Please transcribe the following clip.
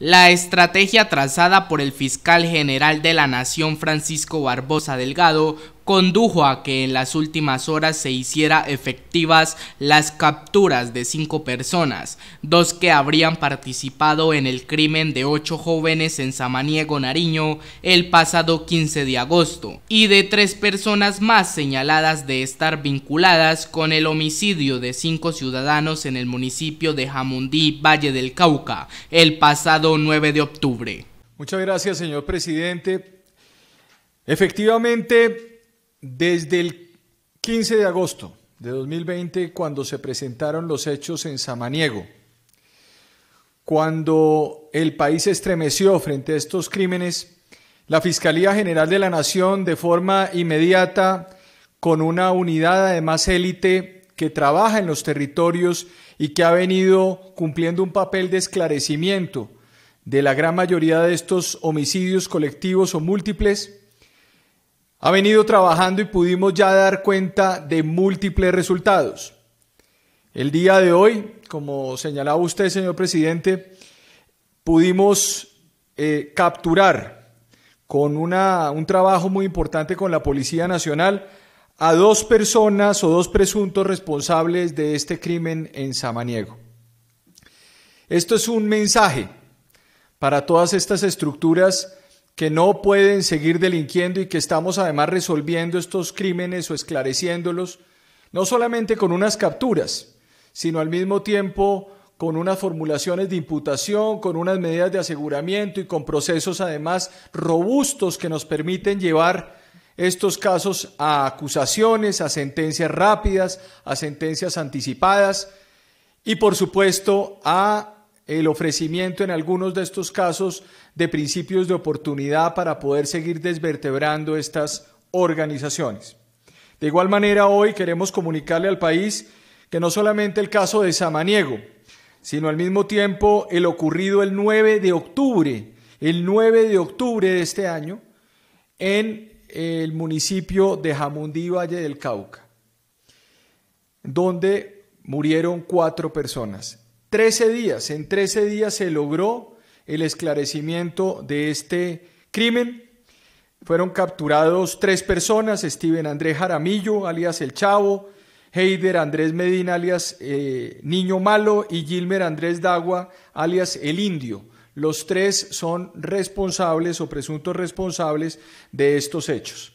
La estrategia trazada por el fiscal general de la Nación Francisco Barbosa Delgado condujo a que en las últimas horas se hiciera efectivas las capturas de cinco personas, dos que habrían participado en el crimen de ocho jóvenes en Samaniego, Nariño, el pasado 15 de agosto, y de tres personas más señaladas de estar vinculadas con el homicidio de cinco ciudadanos en el municipio de Jamundí, Valle del Cauca, el pasado 9 de octubre. Muchas gracias, señor presidente. Efectivamente, desde el 15 de agosto de 2020, cuando se presentaron los hechos en Samaniego, cuando el país se estremeció frente a estos crímenes, la Fiscalía General de la Nación, de forma inmediata, con una unidad además élite que trabaja en los territorios y que ha venido cumpliendo un papel de esclarecimiento de la gran mayoría de estos homicidios colectivos o múltiples, ha venido trabajando y pudimos ya dar cuenta de múltiples resultados. El día de hoy, como señalaba usted, señor presidente, pudimos eh, capturar con un trabajo muy importante con la Policía Nacional a dos personas o dos presuntos responsables de este crimen en Samaniego. Esto es un mensaje para todas estas estructuras que no pueden seguir delinquiendo y que estamos además resolviendo estos crímenes o esclareciéndolos, no solamente con unas capturas, sino al mismo tiempo con unas formulaciones de imputación, con unas medidas de aseguramiento y con procesos además robustos que nos permiten llevar estos casos a acusaciones, a sentencias rápidas, a sentencias anticipadas y por supuesto a el ofrecimiento en algunos de estos casos de principios de oportunidad para poder seguir desvertebrando estas organizaciones. De igual manera, hoy queremos comunicarle al país que no solamente el caso de Samaniego, sino al mismo tiempo el ocurrido el 9 de octubre, el 9 de octubre de este año, en el municipio de Jamundí, Valle del Cauca, donde murieron cuatro personas. 13 días, en 13 días se logró el esclarecimiento de este crimen. Fueron capturados tres personas, Steven Andrés Jaramillo, alias El Chavo, Heider Andrés Medina, alias eh, Niño Malo, y Gilmer Andrés Dagua, alias El Indio. Los tres son responsables o presuntos responsables de estos hechos.